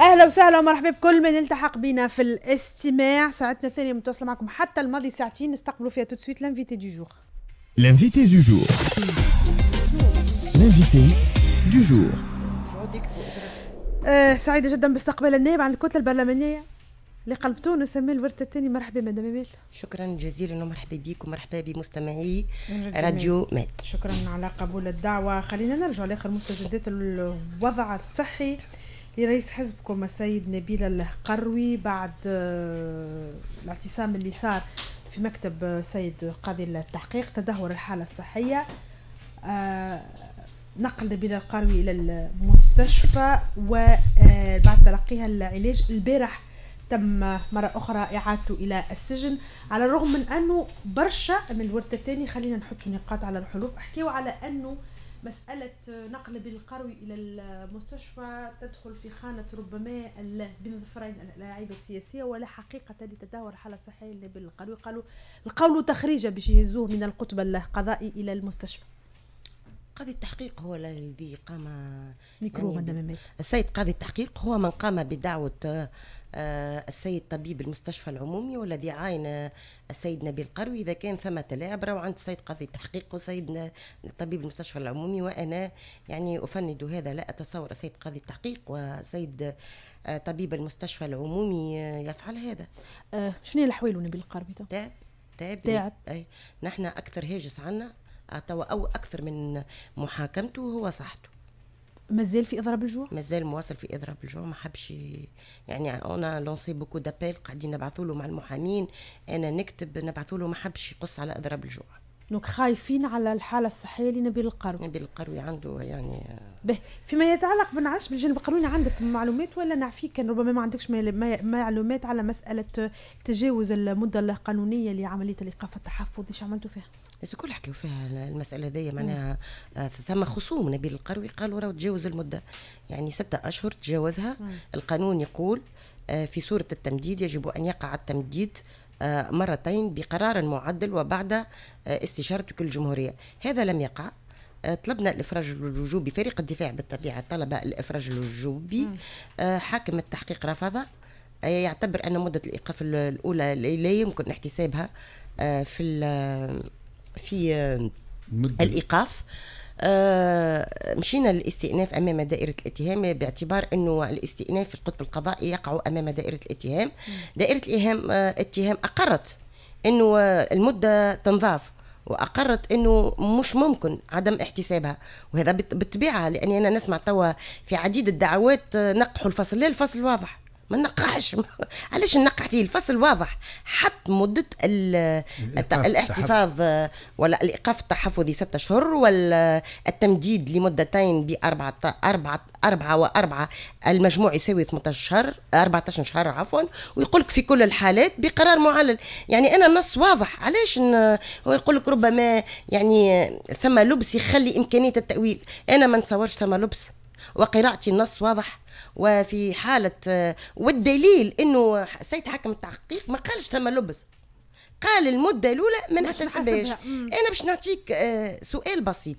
اهلا وسهلا ومرحبا بكل من التحق بنا في الاستماع ساعتنا الثانيه متصله معكم حتى الماضي ساعتين نستقبلوا فيها توت سويت لانفيتي دو جور لانفيتي دو جور لانفيتي دو جور آه سعيده جدا باستقبال النائب عن الكتله البرلمانيه لقلب تونس امال الورد الثاني مرحبا مدام امال شكرا جزيلا ومرحبا بكم مرحبا بمستمعي راديو مات شكرا على قبول الدعوه خلينا نرجع لاخر مستجدات الوضع الصحي لرئيس حزبكم السيد نبيل القروي بعد آه، الاعتصام اللي صار في مكتب السيد آه، قاضي التحقيق تدهور الحالة الصحية آه، نقل نبيل القروي إلى المستشفى وبعد تلقيها العلاج البارح تم مرة أخرى إعادته إلى السجن على الرغم من أنه برشا من الورد الثاني خلينا نحط نقاط على الحروف أحكيو على أنه مسألة نقل بالقروي إلى المستشفى تدخل في خانة ربما بين ظفرين اللاعب السياسية ولا حقيقة الحالة الصحية صحية بالقروي قالوا القول تخريجة باش يهزوه من القطب القضائي إلى المستشفى قاضي التحقيق هو الذي قام ميكرو يعني السيد قاضي التحقيق هو من قام بدعوة آه، السيد طبيب المستشفى العمومي والذي عاين السيد نبيل قروي اذا كان ثمة لاعب راهو عند السيد قاضي التحقيق وسيد طبيب المستشفى العمومي وانا يعني افند هذا لا اتصور السيد قاضي التحقيق وسيد آه، طبيب المستشفى العمومي يفعل هذا آه شنو الحوايل نبيل قروي تعب تعب تعب اي نحن اكثر هاجس عنا او اكثر من محاكمته هو صحته مازال في اضراب الجوع مازال مواصل في اضراب الجوع ما حبش يعني انا لونسي بوكو دابيل قاعدين نبعثوا له مع المحامين انا نكتب نبعثوا له ما حبش يقص على اضراب الجوع دونك خايفين على الحاله الصحيه لنبيل القروي نبيل القروي عنده يعني به فيما يتعلق بنعرفش بالجانب القانوني عندك معلومات ولا نعفيك كان ربما ما عندكش معلومات على مساله تجاوز المده القانونيه لعمليه الايقاف التحفظ ايش عملتوا فيها؟ الناس الكل حكيوا فيها المساله هذيا معناها آه، ثم خصوم نبيل القروي قالوا راه تجاوز المده يعني ستة اشهر تجاوزها القانون يقول آه، في صورة التمديد يجب أن يقع التمديد آه، مرتين بقرار معدل وبعد آه، استشارة كل الجمهورية هذا لم يقع آه، طلبنا الافراج الوجوبي فريق الدفاع بالطبيعه طلب الافراج الوجوبي حاكم التحقيق رفض يعتبر ان مده الايقاف الاولى لا يمكن احتسابها في في الايقاف آه، مشينا للاستئناف امام دائره الاتهام باعتبار انه الاستئناف في القطب القضائي يقع امام دائره الاتهام دائره الاتهام آه، اتهام اقرت انه المده تنضاف واقرت انه مش ممكن عدم احتسابها وهذا بالطبيعه لاني انا نسمع توا في عديد الدعوات آه، نقحوا الفصل لا الفصل واضح ما نقعش علاش نقع فيه الفصل واضح حط مده الاحتفاظ ولا الايقاف التحفظي ستة اشهر والتمديد لمدتين باربعه اربعه اربعه واربعه المجموع يساوي 18 شهر 14 شهر عفوا ويقول لك في كل الحالات بقرار معلل يعني انا النص واضح علاش هو يقول لك ربما يعني ثم لبس يخلي امكانيه التاويل انا ما نتصورش ثم لبس وقراءتي النص واضح وفي حالة آه، والدليل أنه سيد حكم التحقيق ما قالش ثم لبس قال المدة الأولى ما نحتسبهاش أنا باش نعطيك آه، سؤال بسيط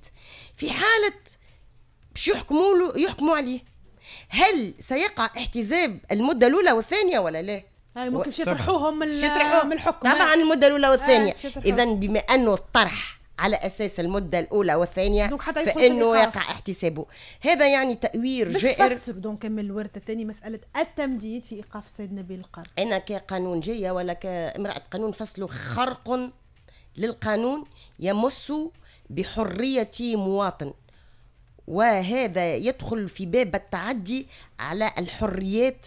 في حالة باش يحكموا له يحكموا عليه هل سيقع احتزاب المدة الأولى والثانية ولا لا؟ هاي ممكن يطرحوهم من الحكم طبعا المدة الأولى والثانية إذا بما أنه الطرح على اساس المده الاولى والثانيه فانه يقع احتسابه هذا يعني تاوير جائر بس دونك من الورده الثاني مساله التمديد في ايقاف سيدنا نبيل القرن انا كقانونجيه ولا كامراه قانون فصلوا خرق للقانون يمس بحريه مواطن وهذا يدخل في باب التعدي على الحريات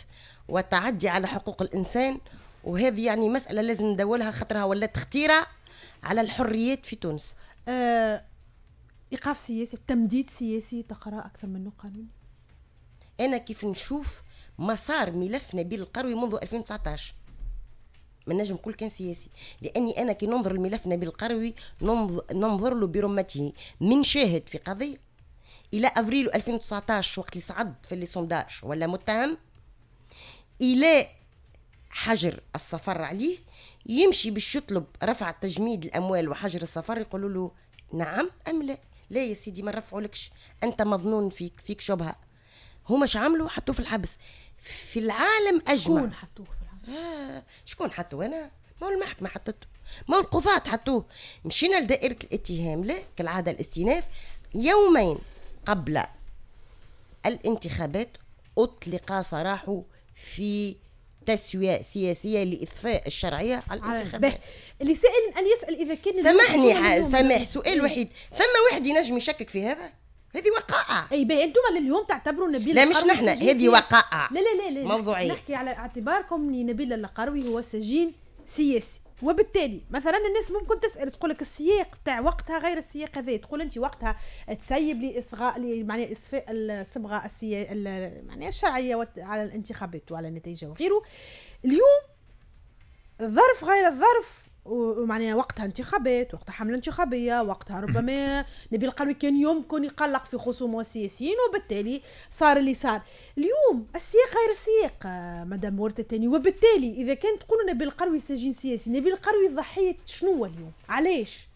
وتعدي على حقوق الانسان وهذه يعني مساله لازم ندولها خطرها ولات خطيره على الحريات في تونس آه، ايقاف سياسي تمديد سياسي تقرا اكثر منه قانوني انا كيف نشوف مسار ملف نبيل القروي منذ 2019 ما نجم كل كان سياسي لاني انا كي ننظر الملف نبيل القروي ننظر له برمته من شاهد في قضيه الى افريل 2019 وقت اللي صعد في لي سونداج ولا متهم الى حجر السفر عليه يمشي باش يطلب رفع تجميد الاموال وحجر السفر يقولوا له نعم ام لا لا يا سيدي ما نرفعولكش انت مظنون فيك فيك شبهه هما اش عملوا حطوه في الحبس في العالم اجمع شكون حطوه في الحبس آه شكون حطوه انا ما هو المحكمه حطته ما هو القضاة حطوه مشينا لدائره الاتهام لا كالعاده الاستئناف يومين قبل الانتخابات اطلق سراحه في تسوية سياسية لإضفاء الشرعية على الانتخابات اللي سائل أن يسأل إذا كان سامحني سامح سؤال وحيد ثم واحد ينجم يشكك في هذا هذه وقائع اي بي انتم لليوم تعتبروا نبيل لا مش نحن هذه وقائع لا لا لا, لا موضوعيه نحكي على اعتباركم لنبيل القروي هو سجين سياسي وبالتالي مثلا الناس ممكن تسال تقول لك السياق تاع وقتها غير السياق هذا تقول انت وقتها تسيب لي اصغاء لي معناها اصفاء الصبغه السيا معناها الشرعيه على الانتخابات وعلى النتيجه وغيره اليوم الظرف غير الظرف ومعناها وقتها انتخابات وقتها حمله انتخابيه وقتها ربما نبيل القروي كان يمكن يقلق في خصومه السياسيين وبالتالي صار اللي صار اليوم السياق غير سياق آه، مدام ورده الثاني وبالتالي اذا كان تقولوا نبيل القروي سجين سياسي نبيل القروي ضحيه شنو اليوم علاش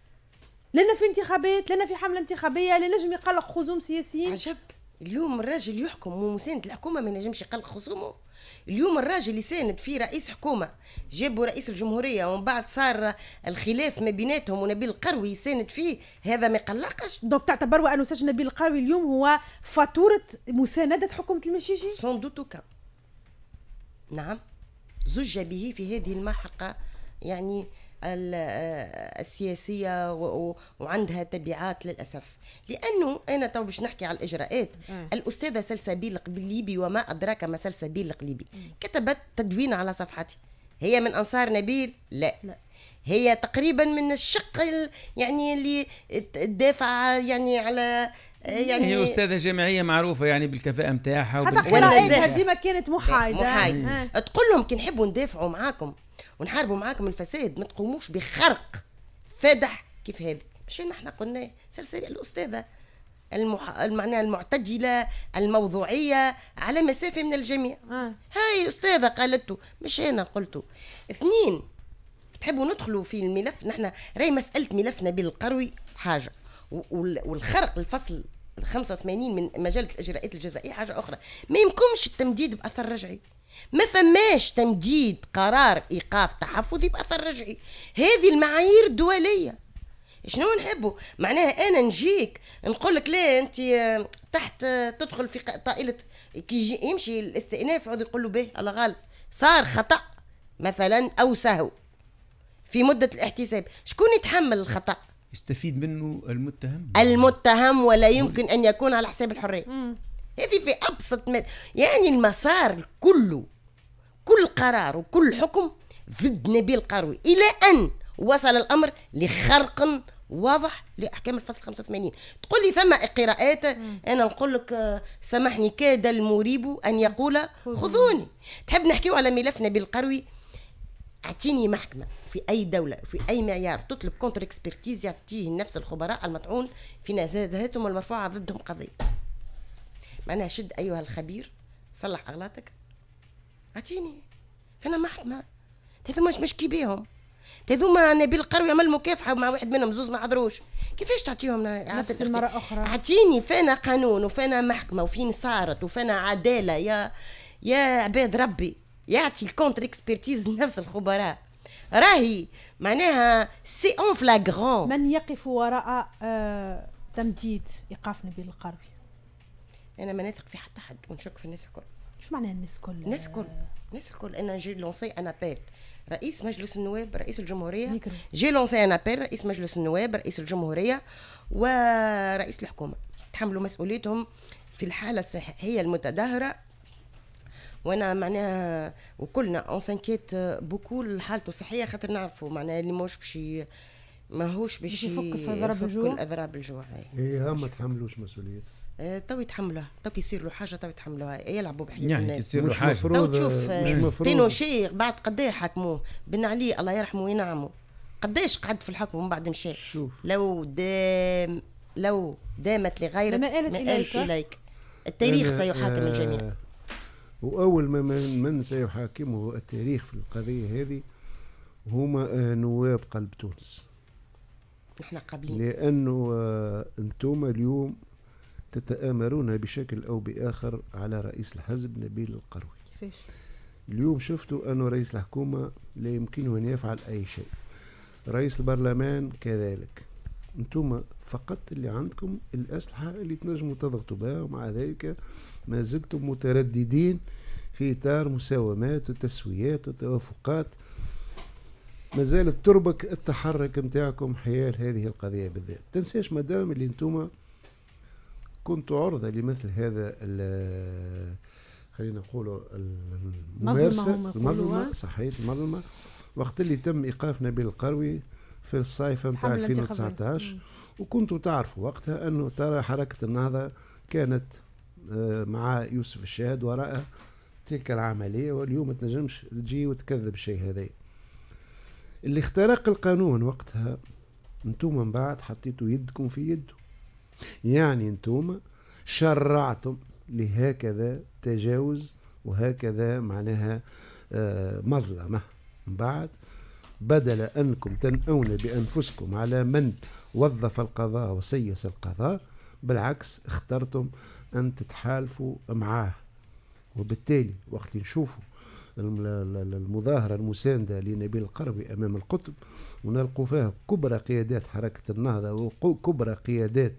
لنا في انتخابات لنا في حمله انتخابيه لا نجم يقلق خصوم سياسيين عجب اليوم الراجل يحكم ومساند الحكومه ما نجمش يقلق خصومه اليوم الراجل يساند فيه رئيس حكومه جابوا رئيس الجمهوريه ومن بعد صار الخلاف ما بيناتهم ونبيل القروي يساند فيه هذا ما يقلقش دونك تعتبروا انه سجن نبيل القروي اليوم هو فاتوره مسانده حكومه المشيشي سون نعم زج به في هذه المحرقه يعني آه، السياسيه وعندها تبعات للاسف لانه انا تو باش نحكي على الاجراءات الاستاذه سلسبيل القليبي وما ادراك ما سلسبيل القليبي كتبت تدوين على صفحتي هي من انصار نبيل لا, لا. هي تقريبا من الشق يعني اللي تدافع يعني على آه، يعني هي استاذه جامعيه معروفه يعني بالكفاءه نتاعها حتى قراءتها ديما كانت محايده محايده تقول لهم كي نحبوا ندافعوا معاكم ونحاربوا معاكم الفساد ما تقوموش بخرق فادح كيف هذا مش نحن قلنا سرسري الأستاذة المح... المعنى المعتدلة الموضوعية على مسافة من الجميع آه. هاي أستاذة قالته مش أنا قلته اثنين تحبوا ندخلوا في الملف نحن راي مسألة ملفنا بالقروي حاجة والخرق الفصل 85 من مجلة الإجراءات الجزائية حاجة أخرى ما يمكنش التمديد بأثر رجعي ما فماش تمديد قرار ايقاف تحفظي باثر رجعي هذه المعايير الدوليه شنو نحبوا معناها انا نجيك نقول لك لا انت تحت تدخل في طائله كي يمشي الاستئناف يقعد يقول له به الله غالب صار خطا مثلا او سهو في مده الاحتساب شكون يتحمل الخطا يستفيد منه المتهم المتهم ولا يمكن ان يكون على حساب الحريه هذه في ابسط ما يعني المسار كله كل قرار وكل حكم ضد نبيل قروي الى ان وصل الامر لخرق واضح لاحكام الفصل 85 تقول لي ثم قراءات انا نقول لك آه، سامحني كاد المريب ان يقول خذوني تحب نحكيو على ملف نبيل قروي اعطيني محكمه في اي دوله في اي معيار تطلب كونتر اكسبرتيز يعطيه نفس الخبراء المطعون في نزاهتهم المرفوعه ضدهم قضيه معناها شد ايها الخبير صلح اغلاطك اعطيني فانا محكمه هذوما مش مشكي بيهم هذوما نبيل القروي عمل مكافحه مع واحد منهم زوز ما حضروش كيفاش تعطيهم نفس المره اخرى اعطيني فانا قانون وفانا محكمه وفين صارت وفانا عداله يا يا عباد ربي يعطي الكونتر اكسبرتيز نفس الخبراء راهي معناها سي اون فلاغرون من يقف وراء آه، تمديد ايقاف نبيل القروي انا ما نثق في حتى حد ونشك في الناس الكل شو معناها الناس الكل؟ الناس الكل الناس الكل انا جي لونسي ان ابيل رئيس مجلس النواب رئيس الجمهوريه جي لونسي ان ابيل رئيس مجلس النواب رئيس الجمهوريه ورئيس الحكومه تحملوا مسؤوليتهم في الحاله الصحيه المتدهوره وانا معناها وكلنا اون سانكيت بوكو حالته الصحيه خاطر نعرفوا معناها اللي مش بشي ماهوش باش يفك في اضراب الجوع اضراب الجوع هي إيه، هم ما تحملوش مسؤوليتهم آه، تو يتحملوها تو يصير له حاجه تو يتحملوها يلعبوا بحياه يعني الناس يصير له حاجه تو تشوف آه، بينوشي بعد قد ايه حكموه بن علي الله يرحمه وينعمه قداش قعد في الحكم ومن بعد مشى شوف لو دام لو دامت لغيرك ما قالت إليك. اليك التاريخ سيحاكم آه، الجميع واول ما من, من سيحاكمه التاريخ في القضيه هذه هما آه نواب قلب تونس احنا قابلين لانه آه انتم اليوم تتآمرون بشكل أو بآخر على رئيس الحزب نبيل القروي كيفاش؟ اليوم شفتوا أنه رئيس الحكومة لا يمكنه أن يفعل أي شيء رئيس البرلمان كذلك انتم فقط اللي عندكم الأسلحة اللي تنجموا تضغطوا بها ومع ذلك ما زلتم مترددين في إطار مساومات وتسويات وتوافقات ما زالت تربك التحرك نتاعكم حيال هذه القضية بالذات تنساش مدام اللي انتم كنت عرضة لمثل هذا خلينا نقولوا الممارسة المظلمة صحيت المظلمة وقت اللي تم إيقاف نبيل القروي في الصيف نتاع 2019 وكنتوا تعرفوا وقتها أنه ترى حركة النهضة كانت آه، مع يوسف الشاهد وراء تلك العملية واليوم تنجمش تجي وتكذب الشيء هذا اللي اخترق القانون وقتها انتم من بعد حطيتوا يدكم في يده يعني انتم شرعتم لهكذا تجاوز وهكذا معناها آه، مظلمة من بعد بدل أنكم تنأون بأنفسكم على من وظف القضاء وسيس القضاء بالعكس اخترتم أن تتحالفوا معاه وبالتالي وقت نشوفوا المظاهرة المساندة لنبيل القربي أمام القطب ونلقوا فيها كبرى قيادات حركة النهضة وكبرى قيادات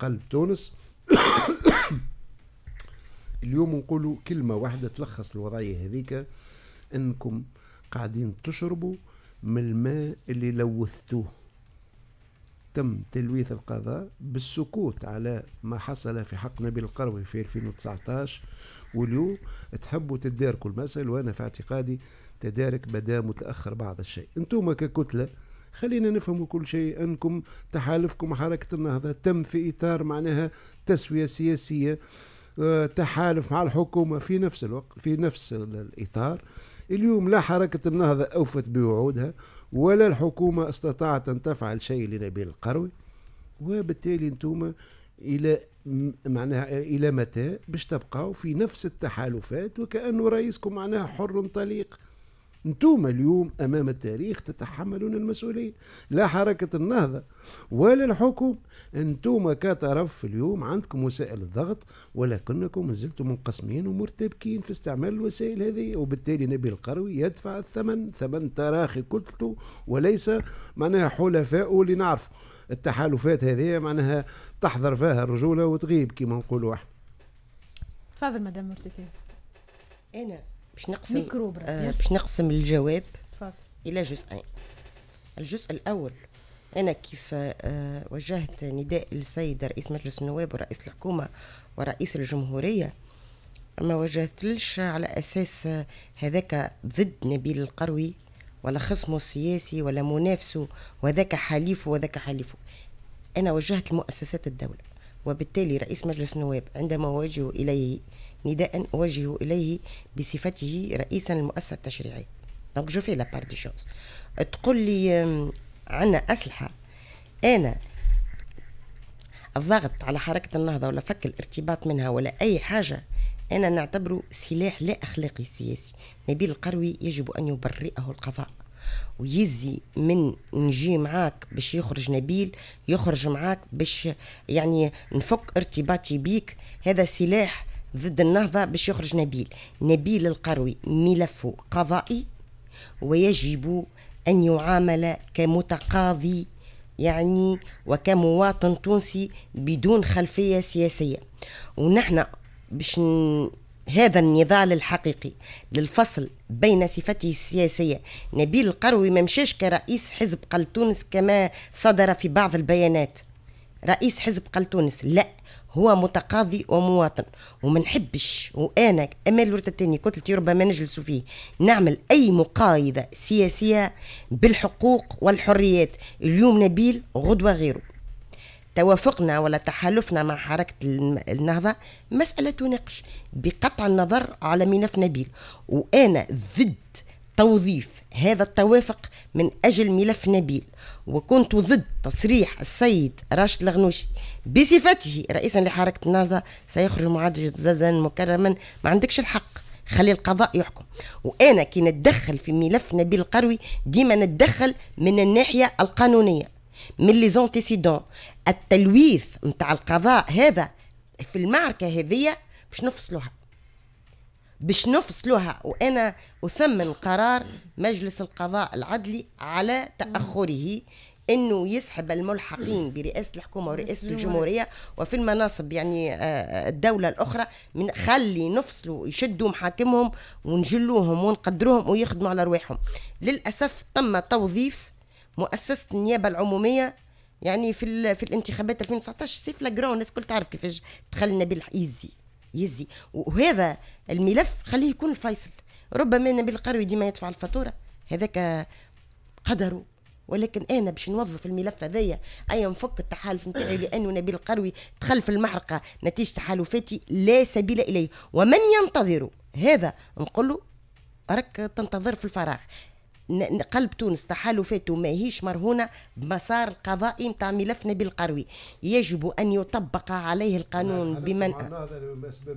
قلب تونس اليوم نقولوا كلمه واحده تلخص الوضعيه هذيك انكم قاعدين تشربوا من الماء اللي لوثتوه تم تلويث القضاء بالسكوت على ما حصل في حق نبيل القروي في 2019 واليوم تحبوا تداركوا المسألة وأنا في اعتقادي تدارك بدا متأخر بعض الشيء أنتم ككتلة خلينا نفهموا كل شيء انكم تحالفكم حركه النهضه تم في اطار معناها تسويه سياسيه آه، تحالف مع الحكومه في نفس الوقت في نفس الاطار اليوم لا حركه النهضه اوفت بوعودها ولا الحكومه استطاعت ان تفعل شيء لنبيل القروي وبالتالي انتم الى معناها الى متى باش تبقاو في نفس التحالفات وكانه رئيسكم معناها حر طليق انتم اليوم امام التاريخ تتحملون المسؤوليه لا حركه النهضه ولا الحكم انتم كطرف اليوم عندكم وسائل الضغط ولكنكم مازلتم منقسمين ومرتبكين في استعمال الوسائل هذه وبالتالي نبي القروي يدفع الثمن ثمن تراخي كتلته وليس معناها حلفائه اللي نعرف التحالفات هذه معناها تحضر فيها الرجوله وتغيب كما نقولوا احنا تفضل مدام مرتدية انا باش نقسم آه باش نقسم الجواب تفضل الى جزئين الجزء الاول انا كيف آه وجهت نداء للسيد رئيس مجلس النواب ورئيس الحكومه ورئيس الجمهوريه ما وجهتلش على اساس آه، هذاك ضد نبيل القروي ولا خصمه السياسي ولا منافسه وذاك حليفه وذاك حليفه انا وجهت لمؤسسات الدوله وبالتالي رئيس مجلس النواب عندما وجهوا اليه نداء أوجه إليه بصفته رئيسا المؤسسة التشريعية دونك جو في لا بار دي شوز تقول لي عندنا أسلحة أنا الضغط على حركة النهضة ولا فك الارتباط منها ولا أي حاجة أنا نعتبره سلاح لا أخلاقي سياسي نبيل القروي يجب أن يبرئه القضاء ويزي من نجي معاك باش يخرج نبيل يخرج معاك باش يعني نفك ارتباطي بيك هذا سلاح ضد النهضة باش يخرج نبيل نبيل القروي ملفه قضائي ويجب أن يعامل كمتقاضي يعني وكمواطن تونسي بدون خلفية سياسية ونحن باش هذا النضال الحقيقي للفصل بين صفته السياسية نبيل القروي ما مشاش كرئيس حزب قلب تونس كما صدر في بعض البيانات رئيس حزب قلب تونس لا هو متقاضي ومواطن وما نحبش وانا امال الورثه الثانيه كتلتي ربما نجلس فيه نعمل اي مقايضه سياسيه بالحقوق والحريات اليوم نبيل غدوه غيره توافقنا ولا تحالفنا مع حركة النهضة مسألة تناقش بقطع النظر على ملف نبيل وأنا ضد توظيف هذا التوافق من أجل ملف نبيل وكنت ضد تصريح السيد راشد الغنوشي بصفته رئيسا لحركة النهضة سيخرج معادل زازان مكرما ما عندكش الحق خلي القضاء يحكم وانا كي نتدخل في ملف نبيل القروي ديما نتدخل من الناحيه القانونيه من لي زونتيسيدون التلويث نتاع القضاء هذا في المعركه هذه باش نفصلوها باش نفصلوها وانا اثمن قرار مجلس القضاء العدلي على تاخره انه يسحب الملحقين برئاسه الحكومه ورئاسه الجمهوريه وفي المناصب يعني آه، آه، الدوله الاخرى من خلي نفصلوا يشدوا محاكمهم ونجلوهم ونقدروهم ويخدموا على رواحهم للاسف تم توظيف مؤسسه النيابه العموميه يعني في في الانتخابات 2019 سيف لاجرون الناس الكل تعرف كيفاش دخلنا بالحيزي يزي وهذا الملف خليه يكون الفيصل ربما نبيل القروي ديما يدفع الفاتوره هذاك قدره ولكن انا باش نوظف الملف هذايا اي نفك التحالف نتاعي لانه نبيل القروي دخل في المحرقه نتيجه تحالفاتي لا سبيل اليه ومن ينتظر هذا نقول له راك تنتظر في الفراغ قلب تونس تحالفاته ما ماهيش مرهونه بمسار القضائي نتاع ملف نبيل القروي يجب ان يطبق عليه القانون بمن اسباب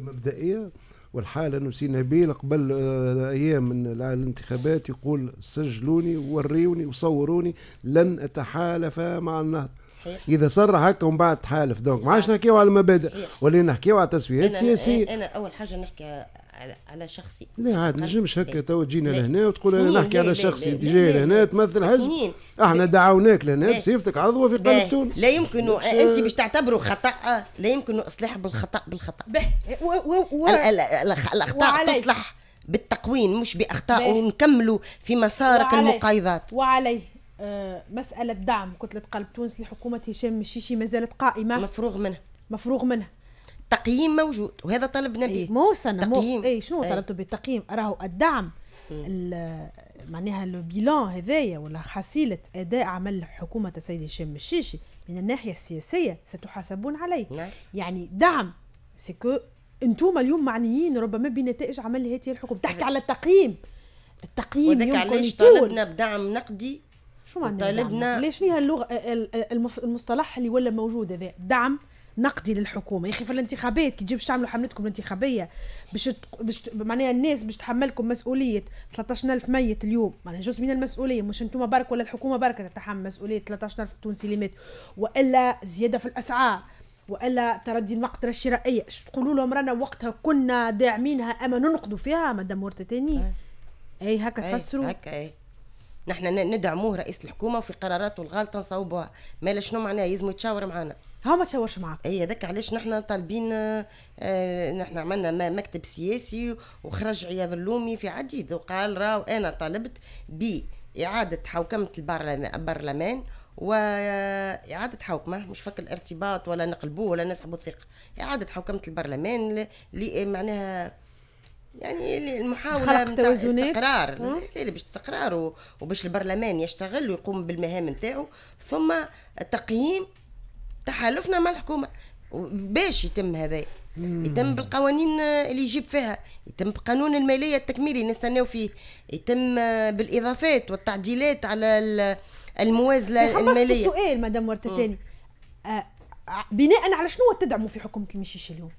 مبدئيه والحاله انه سي نبيل قبل آه، ايام من الانتخابات يقول سجلوني وريوني وصوروني لن اتحالف مع النهضه صحيح. اذا صرح هكا ومن بعد تحالف دونك ما عادش نحكيو على المبادئ صحيح. ولا نحكيو على تسويات سياسيه أنا, انا اول حاجه نحكي على على شخصي لا عاد نجمش هكا تو تجينا لهنا وتقول انا نحكي على شخصي انت جاي لهنا تمثل حزب احنا دعوناك لهنا بصفتك عضوه في قلب تونس لا يمكن انت باش تعتبره خطا لا يمكن اصلاح بالخطا بالخطا الاخطاء تصلح بالتقوين مش باخطاء ونكملوا في مسارك المقايضات وعليه آه، مسألة دعم كتلة قلب تونس لحكومة هشام مشيشي ما زالت قائمة مفروغ منها مفروغ منها تقييم موجود وهذا طلبنا به مو سنه تقييم مو اي شنو إيه. طلبتوا بالتقييم راهو الدعم معناها بيلون هذايا ولا حصيله اداء عمل حكومه السيد هشام الشيشي من الناحيه السياسيه ستحاسبون عليه نعم. يعني دعم سكو انتم اليوم معنيين ربما بنتائج عمل هذه الحكومه تحكي على التقييم التقييم يمكن طلبنا طالبنا بدعم نقدي شو معناها طالبنا ليش هي اللغه المصطلح اللي ولا موجود هذا دعم نقدي للحكومه يا اخي في الانتخابات كي تجيو باش تعملوا حملتكم الانتخابيه باش باش معناها الناس باش تحملكم مسؤوليه 13000 ميت اليوم معناها جزء من المسؤوليه مش انتم برك ولا الحكومه برك تتحمل مسؤوليه 13000 تونسي اللي مات والا زياده في الاسعار والا تردي المقدره الشرائيه اش تقولوا لهم رانا وقتها كنا داعمينها اما ننقدوا فيها مدام مورتاني اي هكا تفسروا هكا اي نحن ندعموه رئيس الحكومه وفي قراراته الغلطه نصوبوها مالا شنو معناها يزمو يتشاور معنا هو ما تشاورش معك اي هذاك علاش نحن طالبين آه، نحن عملنا مكتب سياسي وخرج عياض اللومي في عديد وقال راو انا طالبت باعاده حوكمه البرلمان وإعادة حوكمة مش فك الارتباط ولا نقلبوه ولا نسحبوا الثقة إعادة حوكمة البرلمان اللي معناها يعني المحاوله خلق توازنات استقرار اللي باش استقرار وباش البرلمان يشتغل ويقوم بالمهام نتاعو ثم تقييم تحالفنا مع الحكومه باش يتم هذا يتم بالقوانين اللي يجيب فيها يتم بقانون الماليه التكميلي نستناو فيه يتم بالاضافات والتعديلات على الموازله الماليه السؤال مدام ورتتاني آه، آه، بناء على شنو تدعموا في حكومه المشيش اليوم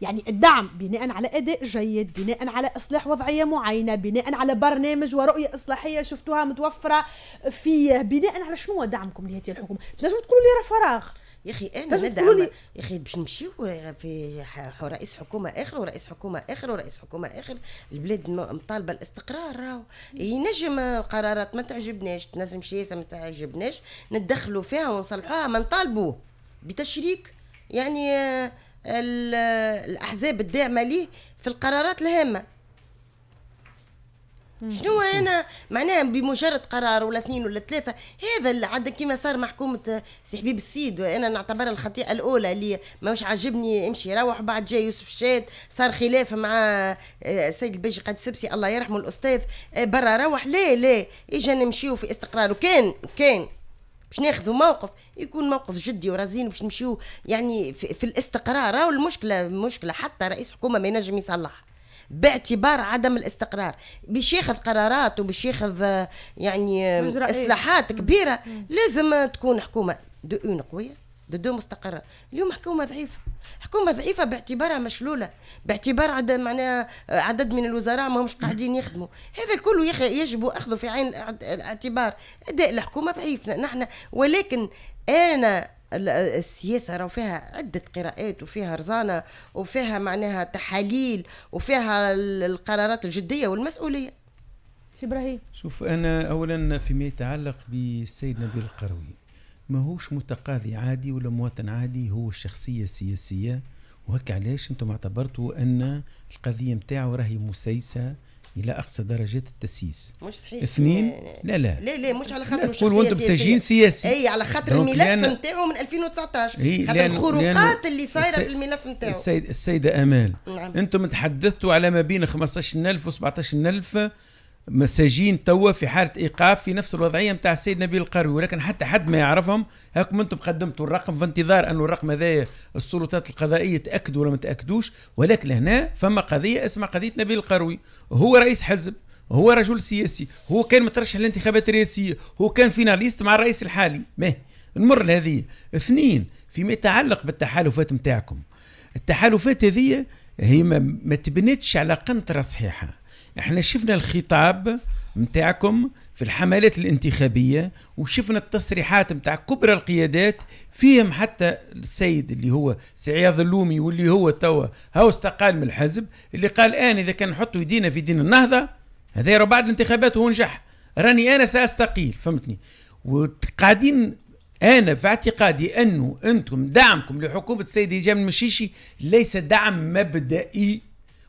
يعني الدعم بناء على اداء جيد بناء على اصلاح وضعيه معينه بناء على برنامج ورؤيه اصلاحيه شفتوها متوفره فيه بناء على شنو دعمكم لهذه الحكومه لازم تقولوا لي راه فراغ يا اخي انا ندعم يا اخي باش نمشيو في رئيس حكومه اخر ورئيس حكومه اخر ورئيس حكومه اخر البلاد مطالبه الاستقرار راهو ينجم قرارات ما تعجبناش تنجم شيء ما تعجبناش ندخلوا فيها ونصلحوها ما نطالبوا بتشريك يعني آه الاحزاب الداعمه ليه في القرارات الهامه شنو انا معناها بمجرد قرار ولا اثنين ولا ثلاثه هذا اللي عاد كيما صار محكومه سي حبيب السيد انا نعتبرها الخطيئه الاولى اللي ماهوش عاجبني امشي روح بعد جاي يوسف شاد صار خلاف مع السيد آه، الباجي قد سبسي الله يرحمه الاستاذ آه، برا روح لا لا اجا نمشيو في استقرار وكان كان باش ناخذوا موقف يكون موقف جدي ورزين باش نمشيو يعني في, في الاستقرار راهو المشكله مشكله حتى رئيس حكومه ما ينجم يصلح باعتبار عدم الاستقرار باش ياخذ قرارات وباش ياخذ آه، يعني آه، اصلاحات كبيره لازم تكون حكومه دو اون قويه دو مستقرة اليوم حكومة ضعيفة حكومة ضعيفة باعتبارها مشلولة باعتبار عدد معناها عدد من الوزراء ما همش قاعدين يخدموا هذا كله يجب أخذه في عين الاعتبار أداء الحكومة ضعيف نحن ولكن أنا السياسة راه فيها عدة قراءات وفيها رزانة وفيها معناها تحاليل وفيها القرارات الجدية والمسؤولية سي إبراهيم شوف أنا أولا فيما يتعلق بالسيد نبيل القروي ماهوش متقاضي عادي ولا مواطن عادي هو الشخصية السياسية وهكا علاش انتم اعتبرتوا ان القضية نتاعو راهي مسيسة الى اقصى درجات التسييس مش صحيح اثنين لا لا لا لا مش على خاطر تقول وانتم سجين سياسي اي على خاطر الملف نتاعو من 2019 خاطر الخروقات اللي صايره في الملف نتاعو السيد السيده امال نعم. انتم تحدثتوا على ما بين 15000 و 17000 مساجين توا في حاله ايقاف في نفس الوضعيه نتاع السيد نبيل القروي ولكن حتى حد ما يعرفهم هاكم انتم قدمتوا الرقم في انتظار انه الرقم هذا السلطات القضائيه تاكدوا ولا ما تاكدوش ولكن هنا فما قضيه اسمها قضيه نبيل القروي هو رئيس حزب هو رجل سياسي هو كان مترشح للانتخابات الرئاسيه هو كان فيناليست مع الرئيس الحالي ما نمر لهذه اثنين فيما يتعلق بالتحالفات نتاعكم التحالفات هذه هي ما تبنتش على قنطره صحيحه احنا شفنا الخطاب نتاعكم في الحملات الانتخابية وشفنا التصريحات نتاع كبرى القيادات فيهم حتى السيد اللي هو سعياد اللومي واللي هو توا هاو استقال من الحزب اللي قال انا إذا كان نحطوا يدينا في دين النهضة هذا يرى بعد الانتخابات هو نجح راني أنا سأستقيل فهمتني وقاعدين أنا في اعتقادي أنه أنتم دعمكم لحكومة السيد هشام المشيشي ليس دعم مبدئي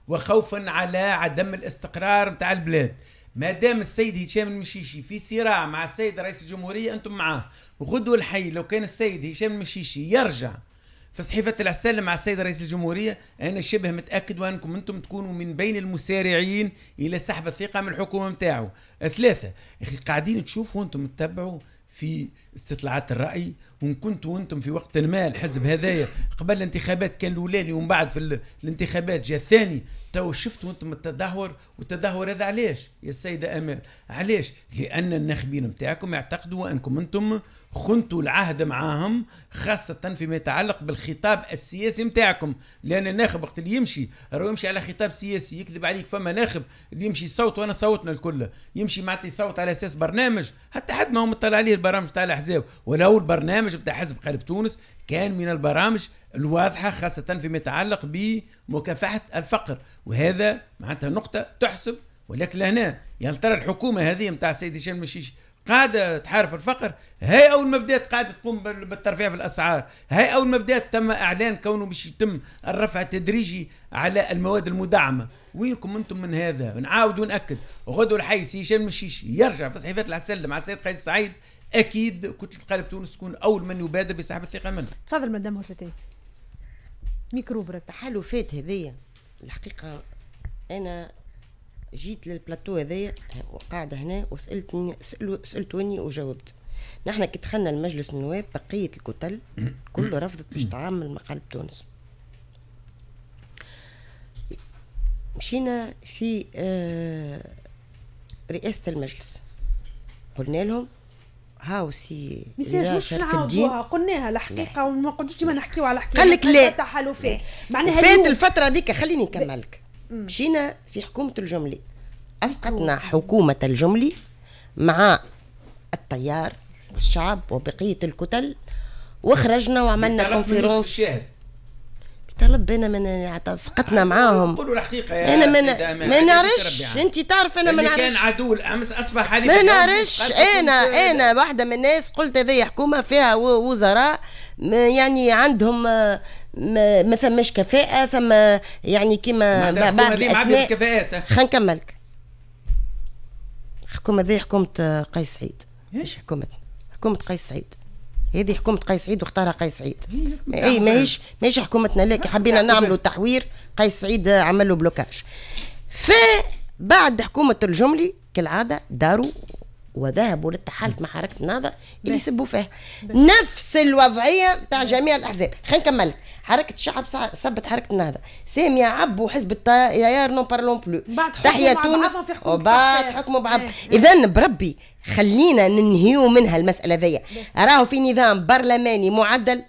وخوفا على عدم الاستقرار نتاع البلاد ما دام السيد هشام المشيشي في صراع مع السيد رئيس الجمهوريه انتم معاه غدو الحي لو كان السيد هشام المشيشي يرجع في صحيفة العسالة مع السيد رئيس الجمهورية أنا شبه متأكد وأنكم أنتم تكونوا من بين المسارعين إلى سحب الثقة من الحكومة متاعه ثلاثة أخي قاعدين تشوفوا أنتم تتبعوا في استطلاعات الرأي وإن كنتوا أنتم في وقت ما الحزب هذايا قبل الانتخابات كان الأولاني ومن بعد في الانتخابات جاء الثاني تو شفتوا أنتم التدهور والتدهور هذا علاش يا السيدة أمال علاش لأن الناخبين نتاعكم يعتقدوا أنكم أنتم خنتوا العهد معاهم خاصة فيما يتعلق بالخطاب السياسي متاعكم لأن الناخب وقت اللي يمشي راهو يمشي على خطاب سياسي يكذب عليك فما ناخب اللي يمشي صوت وأنا صوتنا الكل يمشي معطي صوت على أساس برنامج حتى حد ما هو مطلع عليه البرامج تاع الأحزاب ولو البرنامج بتاع حزب قلب تونس كان من البرامج الواضحة خاصة فيما يتعلق بمكافحة الفقر وهذا معناتها نقطة تحسب ولكن لهنا يعني ترى الحكومة هذه نتاع السيد هشام المشيشي قاعده تحارب الفقر هي اول ما بدات قاعده تقوم بالترفيع في الاسعار هي اول ما بدات تم اعلان كونه باش يتم الرفع التدريجي على المواد المدعمه وينكم انتم من هذا نعاود وناكد غدو الحي سي هشام مشيشي يرجع في صحيفات العسل مع السيد قيس سعيد اكيد كتله قلب تونس تكون اول من يبادر بسحب الثقه منه تفضل مدام هتلتين ميكرو برك التحالفات هذيا الحقيقه انا جيت للبلاتو هذايا قاعده هنا وسالتني سألو سالتوني وجاوبت نحن كي دخلنا المجلس النواب بقيه الكتل كله رفضت باش تعامل مع قلب تونس مشينا في آه، رئاسه المجلس قلنا لهم هاو سي ما مش نعاودوها قلناها الحقيقه وما قلتش ديما نحكيو على الحقيقه قال لك لا تحالفات معناها فات الفتره هذيك خليني نكملك مشينا في حكومة الجملة أسقطنا حكومة الجملة مع التيار والشعب وبقية الكتل وخرجنا وعملنا كونفيرونس طلب انا من سقطنا معاهم قولوا الحقيقه يا انا من ما نعرفش انت تعرف انا ما نعرفش كان عدو الامس اصبح حليف ما نعرفش انا انا واحده من الناس قلت هذه حكومه فيها وزراء يعني عندهم ما, ما ثماش كفاءه ثم يعني كيما بعد الاسماء خلينا نكملك الحكومه هذه حكومه آه، قيس سعيد ايش حكومة حكومه قيس سعيد هذه حكومه قيس سعيد واختارها قيس سعيد اي ماهيش ماهيش حكومتنا لكن حبينا نعملوا تحوير قيس سعيد عمل له بلوكاج ف بعد حكومه الجملي كالعاده داروا وذهبوا للتحالف مع حركه النهضه اللي يسبوا فيها نفس الوضعيه تاع جميع الاحزاب خلينا نكمل حركه الشعب سبت حركه النهضه سامي عبو حزب التيار نون بارلون بلو تحيا تونس وبعد حكموا بعض إيه، إيه. اذا بربي خلينا ننهيو منها المساله ذي إيه. راهو في نظام برلماني معدل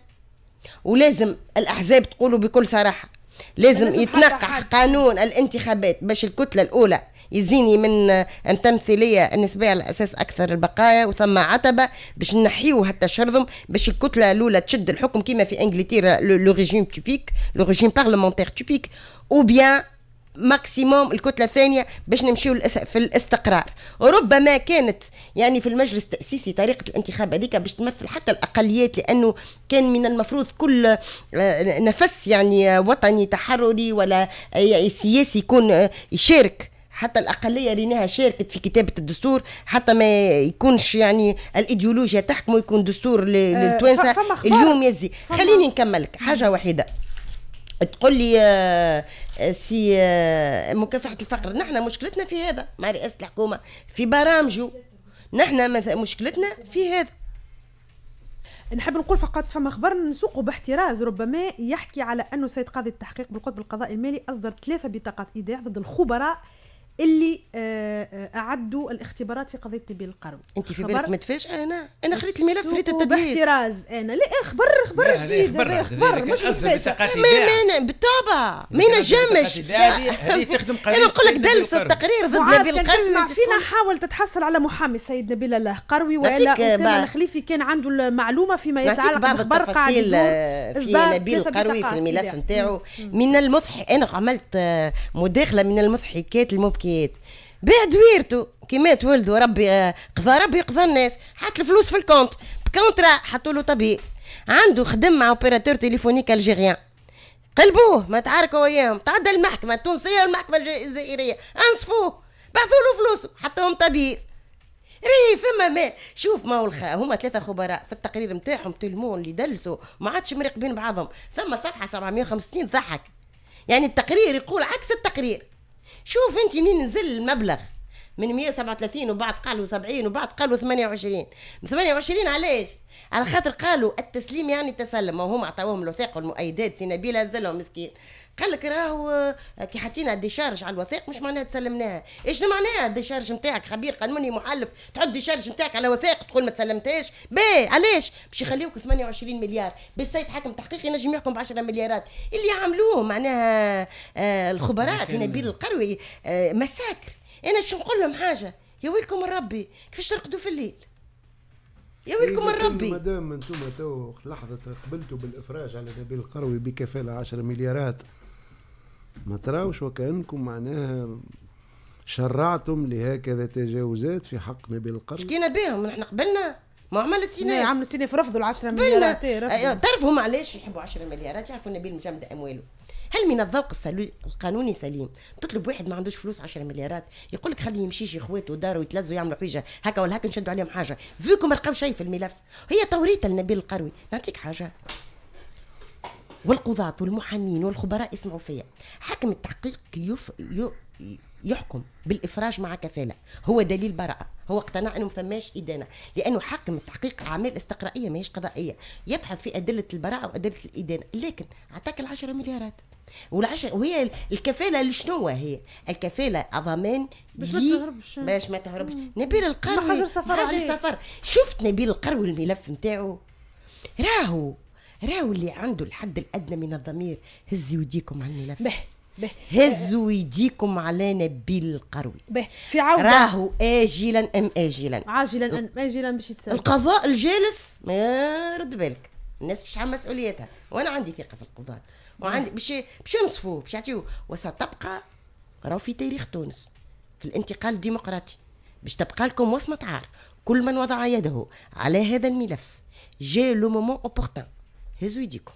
ولازم الاحزاب تقولوا بكل صراحه لازم, لازم يتنقح قانون الانتخابات باش الكتله الاولى يزيني من التمثيليه النسبيه على اساس اكثر البقايا وثم عتبه باش نحيو هالتشرذم باش الكتله الاولى تشد الحكم كما في انجلترا لو ريجيم توبيك لو ريجيم بارلمونتير توبيك او بيان ماكسيموم الكتله الثانيه باش نمشيو في الاستقرار ربما كانت يعني في المجلس التاسيسي طريقه الانتخاب هذيك باش تمثل حتى الاقليات لانه كان من المفروض كل آه، نفس يعني آه، وطني تحرري ولا آه، سياسي يكون يشارك حتى الأقلية لأنها شاركت في كتابة الدستور حتى ما يكونش يعني الإيديولوجيا تحكمه يكون دستور آه، للتوانسة اليوم يزي خليني نكملك حاجة واحدة تقول لي آه، آه، سي مكافحة الفقر نحن مشكلتنا في هذا مع رئاسة الحكومة في برامجه نحن مشكلتنا في هذا نحب نقول فقط فما خبر نسوقه باحتراز ربما يحكي على انه سيد قاضي التحقيق بالقطب القضائي المالي اصدر ثلاثه بطاقات ايداع ضد الخبراء اللي عدوا الاختبارات في قضيه طبيب القرن انت في بالك ما تفاجئ انا انا خليت الملف في التدريس باحتراز انا لا إيه، خبر خبر جديد خبر مش مفاجاه ما ما بالطبع هذه تخدم قضيه انا نقول لك دلس التقرير ضد نبيل القروي فينا حاول تتحصل على محامي سيد نبيل الله قروي والا اسامه الخليفي كان عنده المعلومه فيما يتعلق بالخبر قاعد في نبيل القروي في الملف نتاعو من المضحك انا عملت مداخله من المضحكات المبكيات بيع دويرته مات ولده ربي آه، قضى ربي قضى الناس حط الفلوس في الكونت بكونترا حطوا له طبيب عنده خدم مع اوبيراتور تليفونيك الجيريان قلبوه ما تعاركوا وياهم تعدى المحكمه التونسيه والمحكمه الجزائريه انصفوه بعثوا له فلوسه حطوهم طبيب ري ثم ما شوف ما الخا هما ثلاثه خبراء في التقرير نتاعهم تلمون اللي دلسوا ما عادش مراقبين بعضهم ثم صفحه 750 ضحك يعني التقرير يقول عكس التقرير شوف انت منين نزل المبلغ من 137 وبعد قالوا 70 وبعد قالوا 28 من 28 علاش على خاطر قالوا التسليم يعني التسلم وهم عطاوهم الوثائق والمؤيدات سي نبيل هزلهم مسكين قال لك راهو آه، كي حطينا الديشارج على الوثائق مش معناها تسلمناها ايش معناها الديشارج نتاعك خبير قانوني محلف تحط الديشارج نتاعك على وثائق تقول ما تسلمتهاش باهي علاش باش يخليوك 28 مليار باش سيد حاكم تحقيقي نجم يحكم ب 10 مليارات اللي عملوه معناها آه الخبراء في نبيل القروي آه مساكر انا باش نقول لهم حاجه يا ويلكم من ربي كيفاش ترقدوا في الليل يا إيه ويلكم من ربي مادام انتم تو لحظه قبلتوا بالافراج على نبيل القروي بكفاله 10 مليارات ما تراوش وكأنكم معناها شرعتم لهكذا تجاوزات في حق نبي القرن شكينا بهم نحن قبلنا ما عمل السيناء نعم، عملوا السيناء فرفضوا ال 10 مليارات إيه، أيوة، تعرف هم علاش يحبوا 10 مليارات يعرفوا نبيل مجمد امواله هل من الذوق القانوني سليم تطلب واحد ما عندوش فلوس 10 مليارات يقول لك خليه يمشي شي خواتو ويتلزوا يتلزوا يعملوا حاجه هكا ولا هكا نشدوا عليهم حاجه فيكم رقم شيء في الملف هي توريطه لنبيل القروي نعطيك حاجه والقضاة والمحامين والخبراء يسمعوا فيا حكم التحقيق يف... ي... يحكم بالافراج مع كفاله هو دليل براءه هو اقتنع انه ما ادانه لانه حاكم التحقيق اعمال استقرائيه ماهيش قضائيه يبحث في ادله البراءه وادله الادانه لكن عطاك ال 10 مليارات والعشر وهي الكفاله لشنو هي؟ الكفاله ضمان باش ما تهربش باش ما تهربش نبيل القروي حجر سفر حجر سفر شفت نبيل القروي الملف نتاعو راهو راهو اللي عنده الحد الادنى من الضمير هز يديكم عني الملف به به هزوا يديكم على نبيل القروي به في عوده راهو اجلا ام اجلا عاجلا ام اجلا باش يتسال القضاء الجالس ما رد بالك الناس مش عن مسؤوليتها وانا عندي ثقه في القضاة وعندي باش باش ينصفوه باش يعطيوه وستبقى راهو في تاريخ تونس في الانتقال الديمقراطي باش تبقى لكم وصمه عار كل من وضع يده على هذا الملف جاء لو مومون اوبورتان هزوا يديكم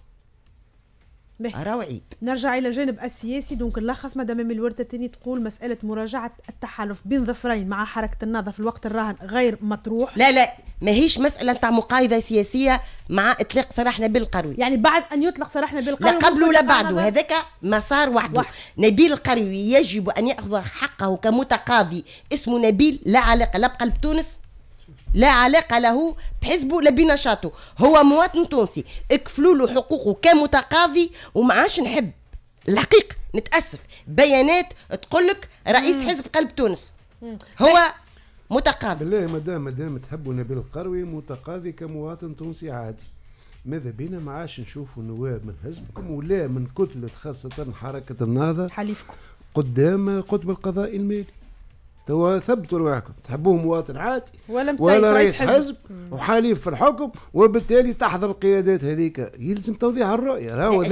راهو عيب نرجع إلى الجانب السياسي دونك نلخص مدام من الورد الثاني تقول مسألة مراجعة التحالف بين ظفرين مع حركة النهضة في الوقت الراهن غير مطروح لا لا ماهيش مسألة نتاع مقايضة سياسية مع إطلاق سراحنا بالقروي يعني بعد أن يطلق سراحنا بالقروي لا قبل ولا بعده هذاك مسار وحده واحد. نبيل القروي يجب أن يأخذ حقه كمتقاضي اسمه نبيل لا علاقة لا بقلب تونس لا علاقه له بحزبه لا بنشاطه هو مواطن تونسي اكفلوا له حقوقه كمتقاضي وما عادش نحب الحقيقه نتاسف بيانات تقول لك رئيس حزب قلب تونس هو متقاضي لا مدام مدام تحبوا نبيل القروي متقاضي كمواطن تونسي عادي ماذا بينا ما عادش نشوفوا نواب من حزبكم ولا من كتلة خاصة حركة النهضة حليفكم قدام قطب القضاء المالي هو ثبتوا رواحكم تحبوه مواطن عادي ولا, ولا رئيس حزب, حزب وحليف في الحكم وبالتالي تحضر القيادات هذيك يلزم توضيح الرؤيه راهو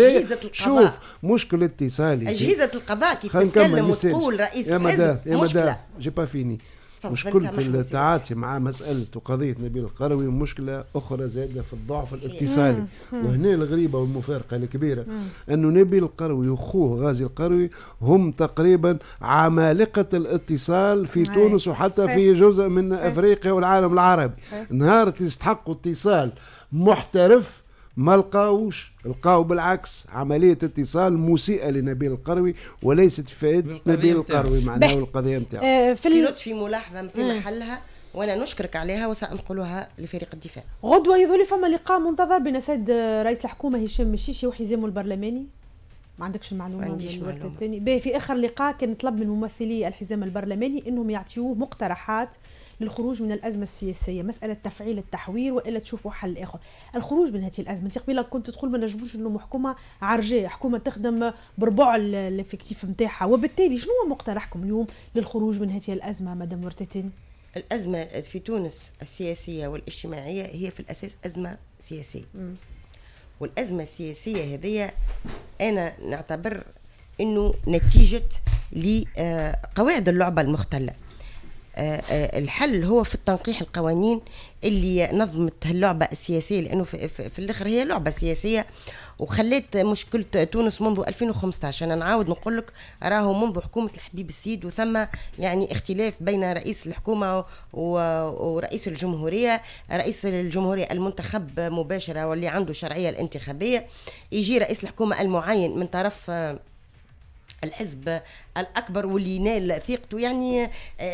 شوف مشكل اتصالي اجهزه القضاء كي تتكلم وتقول رئيس حزب مشكله جي با فيني مشكلة التعاطي مع مسألة وقضية نبيل القروي مشكلة أخرى زادة في الضعف الاتصالي وهنا الغريبة والمفارقة الكبيرة أنه نبيل القروي وخوه غازي القروي هم تقريبا عمالقة الاتصال في تونس وحتى في جزء من أفريقيا والعالم العربي نهار يستحقوا اتصال محترف ما لقاوش لقاو بالعكس عملية اتصال مسيئة لنبيل القروي وليست فائدة نبيل القروي معناه القضية نتاعو آه في, في لطفي ملاحظة في إيه. محلها وانا نشكرك عليها وسانقلها لفريق الدفاع غدوه يظل فما لقاء منتظر بين السيد رئيس الحكومه هشام مشيشي وحزامه البرلماني ما عندكش المعلومه ما عنديش من في اخر لقاء كان طلب من ممثلي الحزام البرلماني انهم يعطيوه مقترحات للخروج من الازمه السياسيه مساله تفعيل التحوير والا تشوفوا حل اخر الخروج من هذه الازمه انت قبيله كنت تقول ما نجبوش انه حكومه عرجيه حكومه تخدم بربع الافكتيف نتاعها وبالتالي شنو هو مقترحكم اليوم للخروج من هذه الازمه مدام مرتتين الازمه في تونس السياسيه والاجتماعيه هي في الاساس ازمه سياسيه م. والازمه السياسيه هذه انا نعتبر انه نتيجه لقواعد اللعبه المختله آه، آه، الحل هو في التنقيح القوانين اللي نظمت هاللعبة السياسية لأنه في, في, في الآخر هي لعبة سياسية وخليت مشكلة تونس منذ 2015 أنا نعاود نقول لك راهو منذ حكومة الحبيب السيد وثم يعني اختلاف بين رئيس الحكومة ورئيس الجمهورية رئيس الجمهورية المنتخب مباشرة واللي عنده شرعية الانتخابية يجي رئيس الحكومة المعين من طرف الحزب الاكبر واللي نال ثقته يعني آه،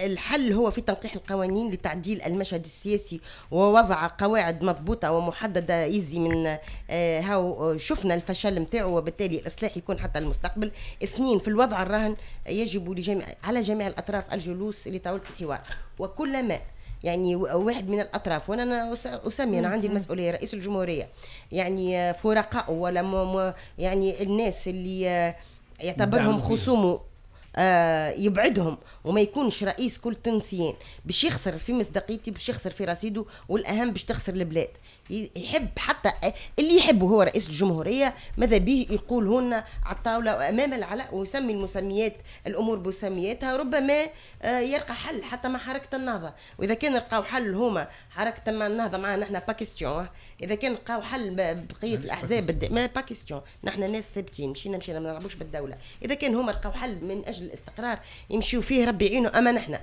الحل هو في تنقيح القوانين لتعديل المشهد السياسي ووضع قواعد مضبوطه ومحدده يزي من آه، هاو شفنا الفشل نتاعو وبالتالي الاصلاح يكون حتى المستقبل اثنين في الوضع الراهن يجب لجميع على جميع الاطراف الجلوس لطاوله الحوار وكلما يعني واحد من الاطراف وانا اسمي انا عندي المسؤوليه رئيس الجمهوريه يعني آه، فرقاء ولا يعني الناس اللي يعتبرهم خصومه آه يبعدهم وما يكونش رئيس كل تونسيين باش يخسر في مصداقيتي باش يخسر في رصيده والاهم باش تخسر البلاد يحب حتى اللي يحبه هو رئيس الجمهورية ماذا به يقول هنا على الطاولة وأمام العلاء ويسمي المسميات الأمور بمسمياتها ربما آه، يلقى حل حتى مع حركة النهضة وإذا كان لقاو حل هما حركة مع النهضة معنا نحن باكستيون آه، إذا كان لقاو حل بقية الأحزاب ما باكستيون نحن ناس ثابتين مشينا مشينا ما نلعبوش بالدولة إذا كان هما لقاو حل من أجل الاستقرار يمشيوا فيه ربي يعينه أما نحن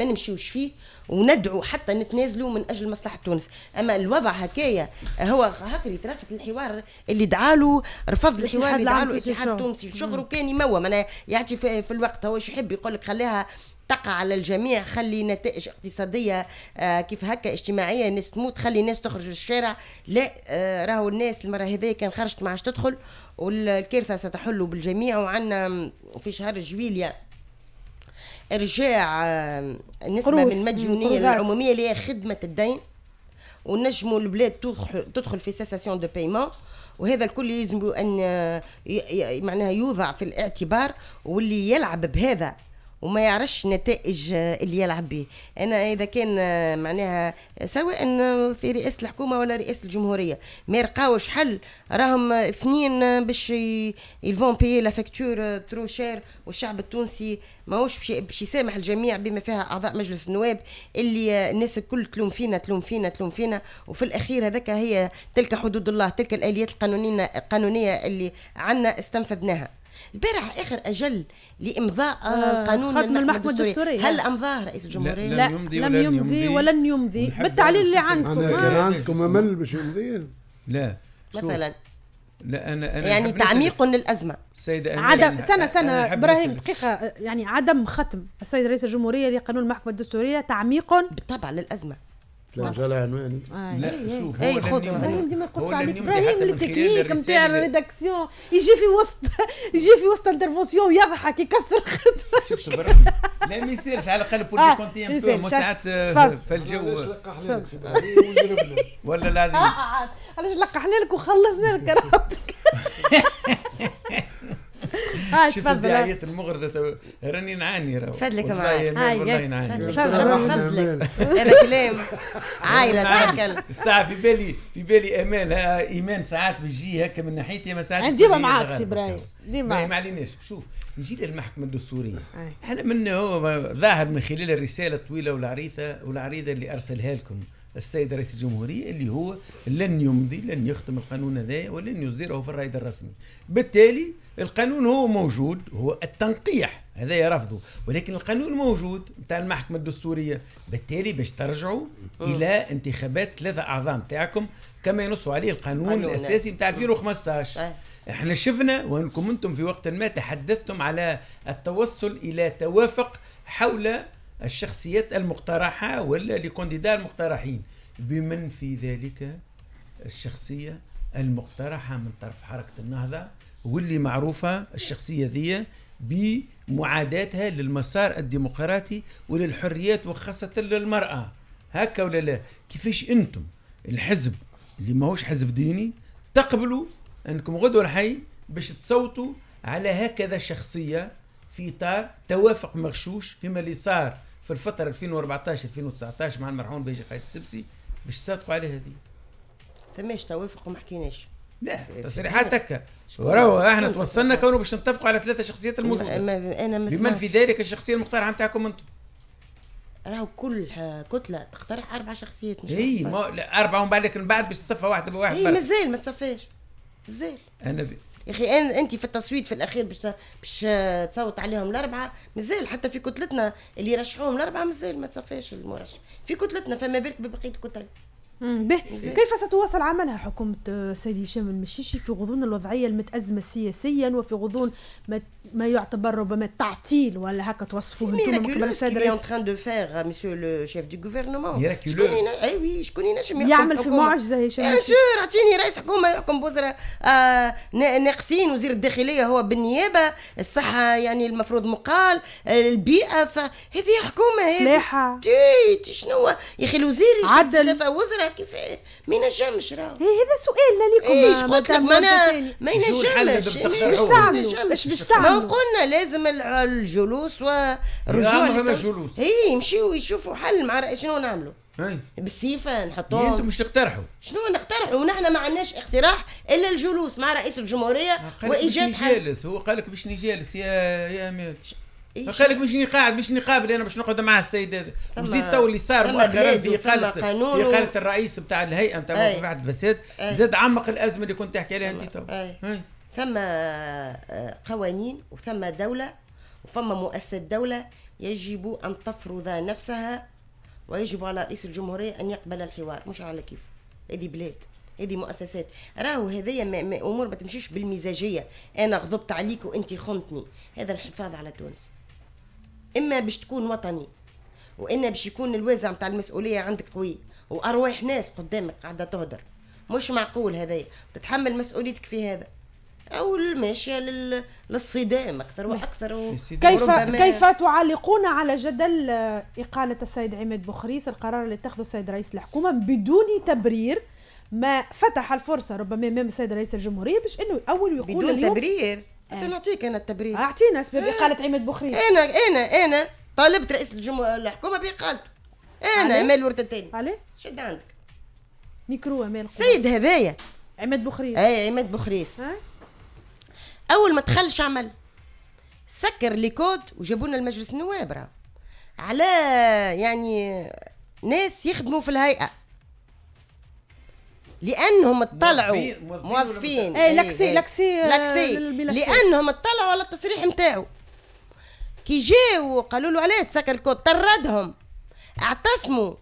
ما نمشيوش فيه وندعو حتى نتنازلوا من اجل مصلحه تونس اما الوضع هكايا هو هكري ترفض الحوار اللي دعالو رفض الحوار اللي دعالو الاتحاد التونسي الشغل وكان يموى معناها يعطي في, في الوقت هو يحب يقول لك خليها تقع على الجميع خلي نتائج اقتصاديه آه كيف هكا اجتماعيه الناس تموت خلي الناس تخرج للشارع لا آه راهو الناس المره هذيا كان خرجت ما عادش تدخل والكارثه ستحل بالجميع وعندنا في شهر جويليا ارجاع نسبه من المديونيه العموميه اللي هي خدمه الدين ونجموا البلاد تدخل في سيساسيون دو بايمون وهذا الكل يلزم ان آه، معناها يوضع في الاعتبار واللي يلعب بهذا وما يعرفش نتائج اللي يلعب به انا اذا كان آه، معناها سواء في رئاسه الحكومه ولا رئاسه الجمهوريه ما يلقاوش حل راهم اثنين آه، باش يلفون بيي لا فاكتور ترو شير والشعب التونسي ماهوش باش يسامح الجميع بما فيها اعضاء مجلس النواب اللي آه، الناس الكل تلوم فينا تلوم فينا تلوم فينا وفي الاخير هذاك هي تلك حدود الله تلك الاليات القانونيه القانونيه اللي عنا استنفذناها البارح اخر اجل لامضاء آه،, آه قانون المحكمه الدستوريه هل امضاه رئيس الجمهوريه؟ لا, لم يمضي لم يمضي ولن يمضي بالتعليل اللي عندكم كان عندكم امل باش يمضي؟ لا مثلا لا انا انا يعني تعميق للازمه السيدة عدم سنه سنه ابراهيم دقيقه يعني عدم ختم السيد رئيس الجمهوريه لقانون المحكمه الدستوريه تعميق بالطبع للازمه تلاقى العنوان لا آه. إيه، إيه. شوف اي إيه، خطوه ابراهيم ديما يقص عليك ابراهيم التكنيك نتاع الريداكسيون يجي في وسط يجي في وسط انترفونسيون ويضحك يكسر خدمه لا ما يصيرش على الاقل بور آه كونتي ام تو مساعات آه، في الجو ولا لا علاش لقحنا لك وخلصنا لك كرامتك ها تفضل المغرضه راني نعاني راه تفضلك هاي والله نعاني هذا كلام عائله نعم. تاكل الساعه في بالي في بالي امان ايمان ساعات بيجي هكا من ناحيتي ما ساعات ديما معاك سي ابراهيم نعم. ديما ما عليناش شوف نجي للمحكمه الدستوريه احنا من هو ظاهر من خلال الرساله الطويله والعريضه والعريضه اللي ارسلها لكم السيد رئيس الجمهوريه اللي هو لن يمضي لن يختم القانون هذايا ولن يصدره في الرائد الرسمي بالتالي القانون هو موجود هو التنقيح هذا يرفضه ولكن القانون موجود نتاع المحكمه الدستوريه بالتالي باش ترجعوا الى انتخابات ثلاثه اعضاء نتاعكم كما ينص عليه القانون الاساسي نتاع 2015 احنا شفنا وانكم انتم في وقت ما تحدثتم على التوصل الى توافق حول الشخصيات المقترحة ولا لكونديدا المقترحين بمن في ذلك الشخصية المقترحة من طرف حركة النهضة واللي معروفة الشخصية ذي بمعاداتها للمسار الديمقراطي وللحريات وخاصة للمرأة هكا ولا لا كيفاش انتم الحزب اللي ماهوش حزب ديني تقبلوا انكم غدوا الحي باش تصوتوا على هكذا شخصية في اطار توافق مغشوش كما اللي صار في الفترة 2014 2019 مع المرحوم بيجي قايد السبسي باش صادقوا عليها هذه فماش توافق وما حكيناش لا تصريحات هكا وراو احنا توصلنا كونه باش نتفقوا على ثلاثه شخصيات الموجوده ما انا ما بمن في ذلك الشخصيه المقترحه نتاعكم انتم راهو كل كتله تقترح اربع شخصيات مش اي ما اربعه ومن بعد لكن بعد باش تصفى واحده بواحدة اي مازال ما تصفاش مازال انا في يا اخي ان انت في التصويت في الاخير باش باش تصوت عليهم الاربعه مازال حتى في كتلتنا اللي يرشحوهم الاربعه مازال ما تصفاش المرشح في كتلتنا فما بالك ببقيه الكتل به كيف ستواصل عملها حكومة السيد آه، هشام المشيشي في غضون الوضعية المتأزمة سياسيا وفي غضون ما, ما يعتبر ربما التعطيل ولا هكا توصفوه انتم من قبل السيد الرئيس en train de faire monsieur le chef du gouvernement شكون اي وي شكون ينجم يعمل في معجزة هشام بيان سور اعطيني رئيس حكومة يحكم بوزراء آه، ناقصين وزير الداخلية هو بالنيابة الصحة يعني المفروض مقال البيئة فهذه حكومة هذه ملاحة شنو يا اخي الوزير عدل وزراء كيفاه إيه، ما ينجمش راه هذا سؤالنا ليكم ايش قلت لك ما انا ما ينجمش ايش باش تعملوا اش باش تعملوا قلنا لازم الجلوس والرجوع عمرنا جلوس اي يمشيو يشوفوا حل مع شنو نعملوا بالسيفة نحطوهم إيه، انتم مش تقترحوا شنو نقترحوا ونحن ما عندناش اقتراح الا الجلوس مع رئيس الجمهوريه وايجاد حل هو قال لك باش نجالس يا يا امير قال لك مش قاعد مش قابل انا باش نقعد مع السيد هذا وزيد تو اللي صار مؤخرا في اقاله في اقاله الرئيس نتاع الهيئه نتاع بعد الفساد زاد عمق الازمه اللي كنت تحكي عليها انت تو ثم آه، قوانين وثم دوله وثم مؤسسه دوله يجب ان تفرض نفسها ويجب على رئيس الجمهوريه ان يقبل الحوار مش على كيف هذه بلاد هذه مؤسسات راهو هذيا امور ما تمشيش بالمزاجيه انا غضبت عليك وانت خنتني هذا الحفاظ على تونس اما باش تكون وطني وانا باش يكون الوازع نتاع المسؤوليه عندك قوي وارواح ناس قدامك قاعده تهدر مش معقول هذايا تتحمل مسؤوليتك في هذا او الماشيه لل... للصدام اكثر واكثر و... كيف كيف تعلقون على جدل اقاله السيد عماد بوخريس القرار اللي اتخذه السيد رئيس الحكومه بدون تبرير ما فتح الفرصه ربما امام السيد رئيس الجمهوريه باش انه الاول يقول بدون اليوم تبرير نعطيك انا التبرير اعطينا اسباب اقاله إيه. عماد بوخريس انا انا انا طالبت رئيس الجمهوريه الحكومه باقالته انا امال ورد الثاني عليه شد عندك ميكرو امال السيد هذايا عماد بوخريس اي عماد بوخريس اول ما دخلش عمل سكر لي كود وجابوا لنا المجلس النواب على يعني ناس يخدموا في الهيئه لانهم اطلعوا موظفين, اي لكسي إيه. لكسي آه، لكسي لانهم اطلعوا على التصريح نتاعو كي جاو قالوا له علاش تسكر الكود طردهم اعتصموا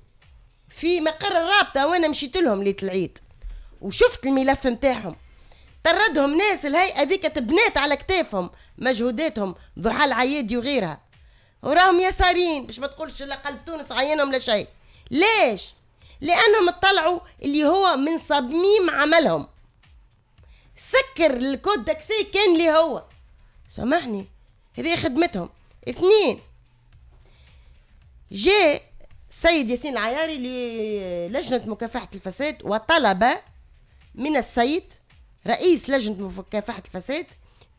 في مقر الرابطه وانا مشيت لهم ليله العيد وشفت الملف نتاعهم طردهم ناس الهيئه ذيك تبنات على كتافهم مجهوداتهم ضحى العيادي وغيرها وراهم يسارين باش ما تقولش لا قلب تونس عينهم لا شيء ليش لانهم اطلعوا اللي هو من صميم عملهم سكر الكود داكسي كان اللي هو سامحني هذه خدمتهم اثنين جاء سيد ياسين العياري للجنة مكافحة الفساد وطلب من السيد رئيس لجنة مكافحة الفساد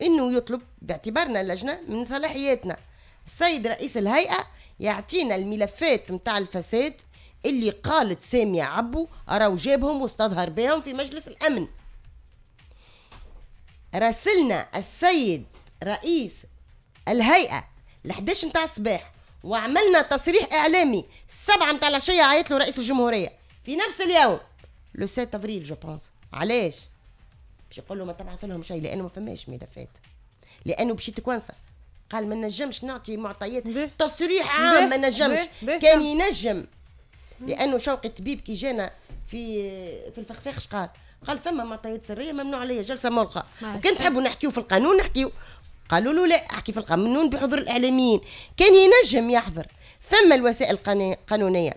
انه يطلب باعتبارنا اللجنة من صلاحياتنا السيد رئيس الهيئة يعطينا الملفات متاع الفساد اللي قالت سامية عبو راهو جابهم واستظهر بهم في مجلس الأمن راسلنا السيد رئيس ل ال11 نتاع الصباح وعملنا تصريح إعلامي السبعة نتاع العشية عيط له رئيس الجمهورية في نفس اليوم لو 7 أفريل جو بونس علاش؟ باش يقول له ما تبعث لهم شيء لأنه ما فماش ملفات لأنه مشيت كوانسا قال ما نجمش نعطي معطيات تصريح عام ما نجمش كان ينجم لانه شوقي الطبيب كي جانا في في الفخفاخ قال؟ قال فما معطيات سريه ممنوع عليا جلسه مرقة وكان تحبوا نحكيو في القانون نحكيو قالوا له لا احكي في القانون بحضور الاعلاميين كان ينجم يحضر ثم الوسائل القانونيه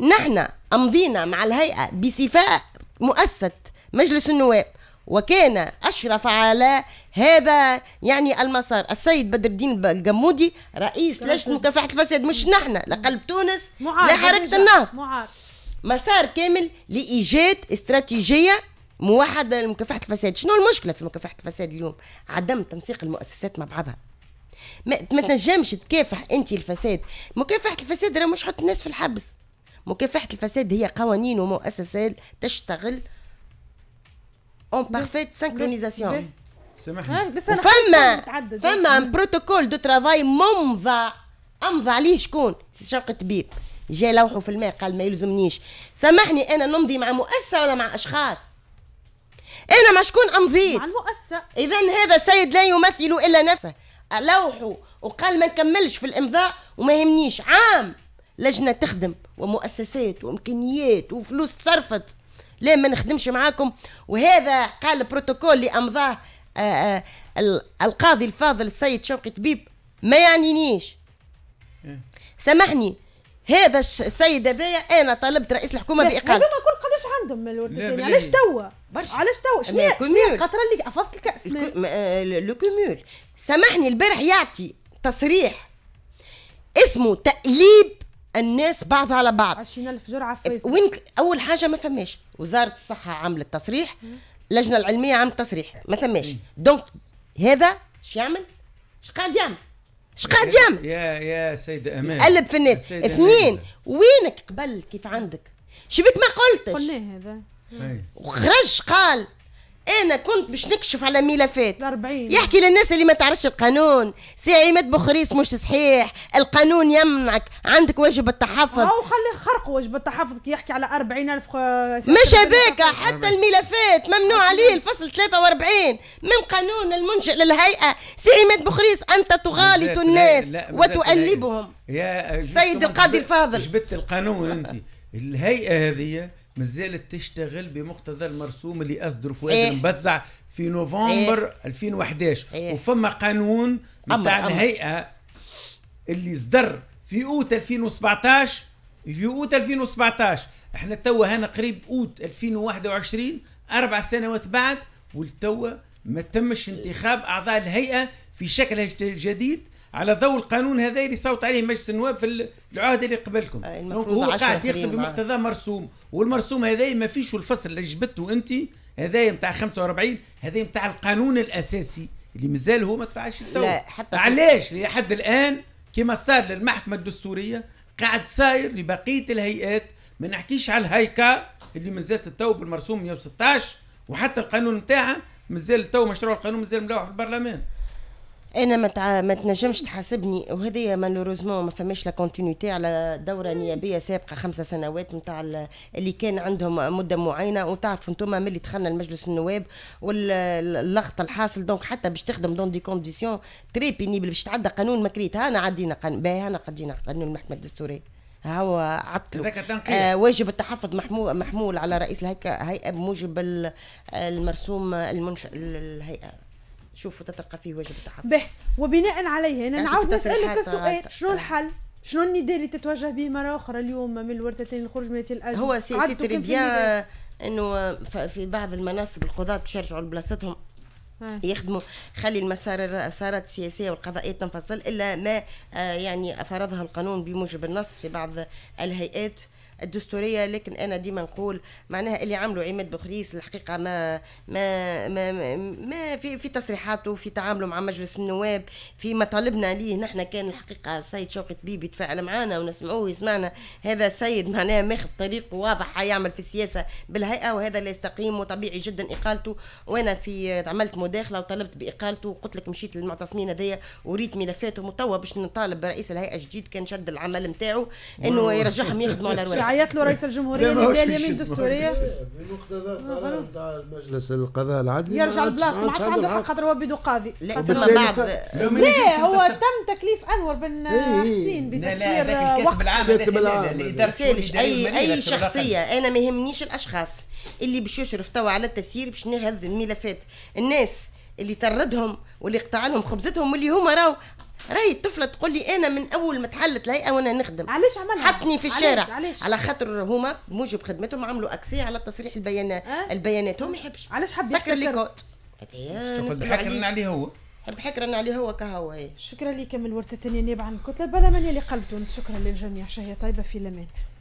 نحن امضينا مع الهيئه بصفه مؤسسه مجلس النواب وكان اشرف على هذا يعني المسار السيد بدر الدين الجمودي رئيس لجنه مكافحه الفساد مش نحن لقلب تونس لا حركه النهضه مسار كامل لايجاد استراتيجيه موحده لمكافحه الفساد شنو المشكله في مكافحه الفساد اليوم عدم تنسيق المؤسسات مع بعضها ما, ما تنجمش تكافح انت الفساد مكافحه الفساد راه مش حط الناس في الحبس مكافحه الفساد هي قوانين ومؤسسات تشتغل اون بارفيت سينكرونيزاسيون سامحني فما فما بروتوكول دو ترافاي ممضى امضى عليه شكون سي شوقي طبيب جا لوحه في الماء قال ما يلزمنيش سامحني انا نمضي مع مؤسسه ولا مع اشخاص انا مع شكون امضيت مع المؤسسه اذا هذا السيد لا يمثل الا نفسه لوحه وقال ما نكملش في الامضاء وما يهمنيش عام لجنه تخدم ومؤسسات وامكانيات وفلوس تصرفت لا ما نخدمش معاكم وهذا قال بروتوكول اللي امضاه آه، آه، القاضي الفاضل السيد شوقي طبيب ما يعنينيش إيه. سامحني هذا السيد هذايا انا طلبت رئيس الحكومه باقالته هذوما كل قداش عندهم من الورد الثاني علاش توا برشا علاش توا شنو هي القطره اللي حفظت الكاس آه، لو كومول سامحني البارح يعطي تصريح اسمه تقليب الناس بعضها على بعض 20000 جرعه في وين اول حاجه ما فماش وزاره الصحه عملت تصريح اللجنه العلميه عم تصريح ما ثماش دونك هذا شو يعمل؟ اش قاعد يعمل؟ اش قاعد يعمل؟ يا يا سيدة امان قلب في الناس اثنين وينك قبل كيف عندك؟ شبيك ما قلتش قل هذا وخرج قال انا كنت باش نكشف على ملفات 40 يحكي للناس اللي ما تعرفش القانون سي عماد بخريس مش صحيح القانون يمنعك عندك واجب التحفظ او خلي خرق واجب التحفظ كي يحكي على 40000 آه، مش هذاك حتى الملفات ممنوع عليه الفصل 43 من قانون المنشئ للهيئه سي عماد بخريس انت تغالط الناس لا لا وتؤلبهم يا آه، سيد القاضي الفاضل جبت القانون انت الهيئه هذه مازالت تشتغل بمقتضى المرسوم اللي اصدر فؤاد إيه؟ المبزع في نوفمبر إيه؟ 2011 إيه؟ وفما قانون نتاع الهيئه اللي صدر في اوت 2017 في اوت 2017 احنا توا هنا قريب اوت 2021 اربع سنوات بعد والتوا ما تمش انتخاب اعضاء الهيئه في شكلها الجديد على ضوء القانون هذا اللي صوت عليه مجلس النواب في العهد اللي قبلكم آه، هو قاعد يخدم بمقتضى مرسوم والمرسوم هذا ما فيش الفصل اللي جبته انت هذا نتاع 45 هذا نتاع القانون الاساسي اللي مازال هو ما تفعلش لا حتى علاش لحد الان كما صار للمحكمه الدستوريه قاعد صاير لبقيه الهيئات ما نحكيش على الهيكا اللي مازالت التو بالمرسوم 116 وحتى القانون نتاعها مازال تو مشروع القانون مازال ملوح في البرلمان انا ما متع... ما تنجمش تحاسبني وهذايا مالوروزمون ما فماش لا كونتينيتي على دوره نيابيه سابقه خمسة سنوات نتاع اللي كان عندهم مده معينه وتعرفوا انتم ملي دخلنا المجلس النواب واللغط الحاصل دونك حتى باش تخدم دون دي كونديسيون تري بينيبل باش تعدى قانون مكريت انا عدينا قانون باهي انا قدينا قانون المحكمه الدستوريه هو عطل آه واجب التحفظ محمول, محمول على رئيس الهيئه بموجب المرسوم المنشئ الهيئه شوفوا تترقى فيه واجب التحقق به وبناء عليه انا نعاود نسالك السؤال شنو الحل؟ شنو النداء اللي تتوجه به مره اخرى اليوم من الورثتين الخروج من الازمه هو سي تري انه في بعض المناصب القضاة باش يرجعوا لبلاصتهم يخدموا خلي المسار المسارات السياسيه والقضائيه تنفصل الا ما آه، يعني فرضها القانون بموجب النص في بعض الهيئات الدستوريه لكن انا ديما نقول معناها اللي عملوا عماد بخريس الحقيقه ما ما ما, ما, في في تصريحاته في تعامله مع مجلس النواب في مطالبنا ليه نحن كان الحقيقه السيد شوقي طبيب يتفاعل معنا ونسمعوه يسمعنا هذا السيد معناها ماخذ طريق واضح يعمل في السياسه بالهيئه وهذا لا يستقيم وطبيعي جدا اقالته وانا في عملت مداخله وطلبت باقالته وقلت لك مشيت للمعتصمين هذيا وريت ملفاتهم وتوا باش نطالب برئيس الهيئه الجديد كان شد العمل نتاعو انه يرجعهم يخدموا على رواحهم يعيط له رئيس الجمهوريه نداء اليمين الدستوريه بمقتضى القرار آه، آه. المجلس القضاء العدلي يرجع لبلاصته ما عادش عنده حق خاطر هو بدو قاضي لا لا هو تم تكليف انور بن إيه، إيه. حسين بتسيير وقت كاتب العام اي اي شخصيه انا ما يهمنيش الاشخاص اللي باش يشرف توا على التسيير باش نهذ الملفات الناس اللي طردهم واللي قطع لهم خبزتهم واللي هما راهو راهي الطفله تقول لي انا من اول ما تحلت الهيئه وانا نخدم علاش عملها حطني في الشارع علاش علاش؟ على خاطر هما بموجب خدمتهم عملوا اكسي على تصريح البيانات أه؟ البيانات هو ما يحبش علاش حب سكر لي كوت شوف عليه هو حب رن عليه هو كهو إيه. شكرا لك من الثانية النيابة عن الكتلة بلا من يلي قلب تونس شكرا للجميع شهية طيبة في الأمان